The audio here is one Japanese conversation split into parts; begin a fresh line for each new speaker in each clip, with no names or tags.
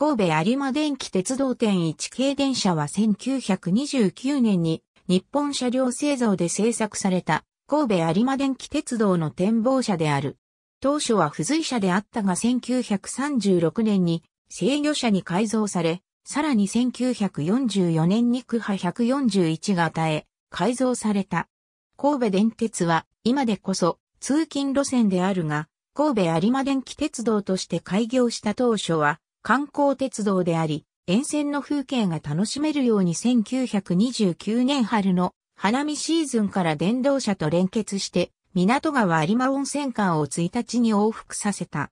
神戸有馬電気鉄道店1系電車は1929年に日本車両製造で製作された神戸有馬電気鉄道の展望車である。当初は付随車であったが1936年に制御車に改造され、さらに1944年に区派141与え、改造された。神戸電鉄は今でこそ通勤路線であるが、神戸有馬電気鉄道として開業した当初は観光鉄道であり、沿線の風景が楽しめるように1929年春の花見シーズンから電動車と連結して、港川有馬温泉間を1日に往復させた。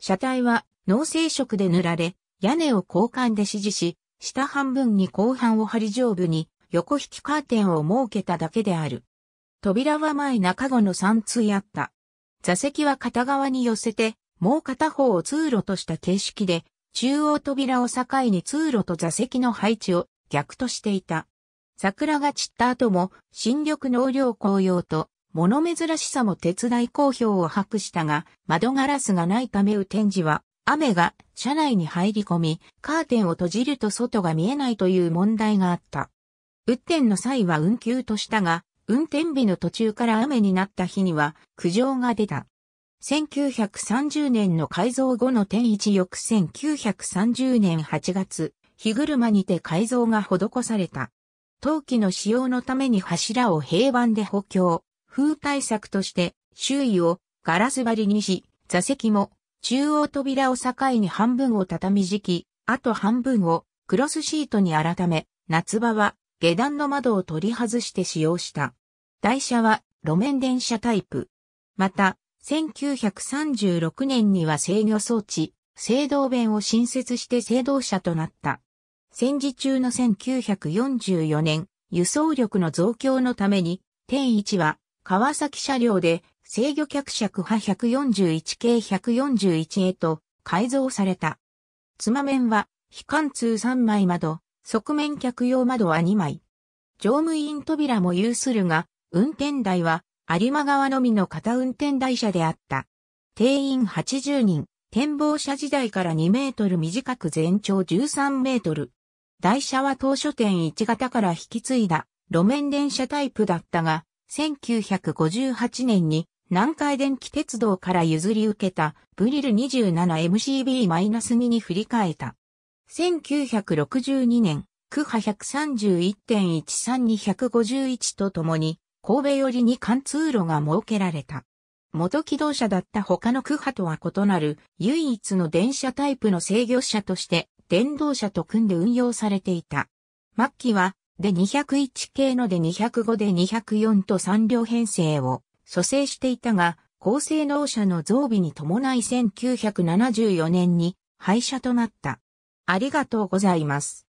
車体は農政色で塗られ、屋根を交換で指示し、下半分に後半を張り上部に横引きカーテンを設けただけである。扉は前中後の3通あった。座席は片側に寄せて、もう片方を通路とした形式で、中央扉を境に通路と座席の配置を逆としていた。桜が散った後も新緑の量紅葉と物珍しさも手伝い好評を博したが、窓ガラスがないため雨天時は、雨が車内に入り込み、カーテンを閉じると外が見えないという問題があった。雨天の際は運休としたが、運転日の途中から雨になった日には苦情が出た。1930年の改造後の天一翌1930年8月、火車にて改造が施された。陶器の使用のために柱を平板で補強、風対策として周囲をガラス張りにし、座席も中央扉を境に半分を畳敷き、あと半分をクロスシートに改め、夏場は下段の窓を取り外して使用した。台車は路面電車タイプ。また、1936年には制御装置、制動弁を新設して制動車となった。戦時中の1944年、輸送力の増強のために、天一は川崎車両で制御客尺派141系141へと改造された。つま面は、非貫通3枚窓、側面客用窓は2枚。乗務員扉も有するが、運転台は有馬川のみの片運転台車であった。定員80人、展望車時代から2メートル短く全長13メートル。台車は当初点1型から引き継いだ路面電車タイプだったが、1958年に南海電気鉄道から譲り受けたブリル 27MCB-2 に振り替えた。1962年、区波131.13 2 5 1とともに神戸寄りに貫通路が設けられた。元機動車だった他の区派とは異なる唯一の電車タイプの制御車として電動車と組んで運用されていた。末期はで201系ので205で204と3両編成を蘇生していたが、高性能車の増備に伴い1974年に廃車となった。ありがとうございます。